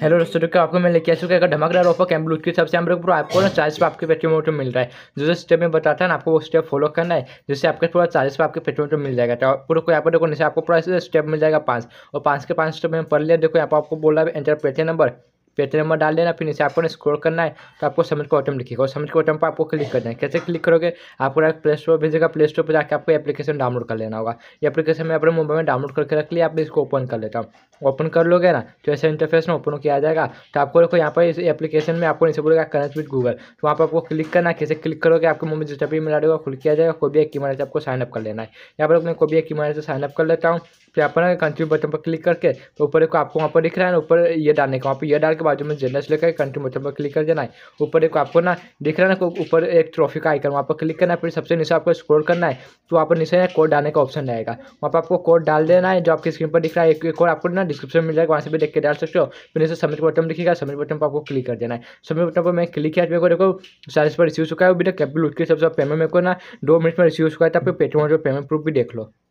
hello दोस्तों तो का आपको मैं लेके आ चुका है रहा ऑफर कैम्ब्लूथ की सबसे हम लोग पूरा आपको ना चालीस पर आपके पेट्रोल मोटर मिल रहा है जो जो स्टेप में बताता है ना आपको वो स्टेप फॉलो करना है जिससे आपके पूरा चालीस पर आपके पेट्रोल मोटर मिल जाएगा तो पूरा यहाँ पर देखो नीचे आपको पूरा स्टेप मिल जाएगा पाँच और पाँच के पाँच स्टेप में पढ़ लिया देखो यहाँ पर आपको बोला है एंटर पेट्रोल नंबर पेटर नंबर डाल देना फिर इसे आपको स्क्रॉल करना है तो आपको समझ को ऑटम लिखेगा और सबमिट ऑटम पर आपको क्लिक करना है कैसे क्लिक करोगे आपको प्ले स्टोर भेजेगा प्ले स्टोर पर जाकर आपको एप्लीकेशन डाउनलोड कर लेना होगा ये एप्लीकेशन मैं अपने मोबाइल में डाउनलोड करके रख लिया आप इसको ओपन कर लेता हूँ ओपन कर लोगे ना तो ऐसे इंटरफेस में ओपन किया जाएगा तो आपको देखो यहाँ पर इस एप्लीकेशन में आपको नीचे बोलेगा कनेक्ट विद गूगल तो वहाँ पर आपको क्लिक करना कैसे क्लिक करोगे आपके मोबाइल जिस भी मिला देगा खुल किया जाएगा कोई भी एक की से तो आपको साइनअप कर लेना है यहाँ पर अपने कोई भी एक की से साइनअप कर लेता हूँ फिर आप कंट्री बटन पर क्लिक करके तो ऊपर को आपको वहाँ पर दिख रहा है ऊपर ये डालने का वहाँ पर ये डाल के बाजू में जनरल सेलेक्ट करके कंट्री मोटर पर क्लिक कर देना है ऊपर एक आपको ना दिख रहा है ना ऊपर एक ट्रॉफी का आइकन वहाँ पर क्लिक करना है फिर सबसे नीचे आपको स्क्रोल करना है तो वहाँ पर नीचे कोड डालने का ऑप्शन रहेगा वहाँ पर आपको कोड डाल देना है जो आपकी स्क्रीन पर दिख रहा है एक कोड आपको ना डिस्क्रिप्शन मिल जाएगा वहाँ से भी देख के डाल सकते हो फिर नीचे सबमिट बटन दिखेगा सबमिट बटन पर आपको क्लिक कर देना है सबमिट बटन पर मैं क्लिक किया मेरे को देखो चालीस पर रिसीव चुका है बिना कैपिटल उठ के सबसे पेमेंट मेरे को ना दो मिनट में रिसीव चुका है तो आपको पेटीएम पर पेमेंट प्रूफ भी देख लो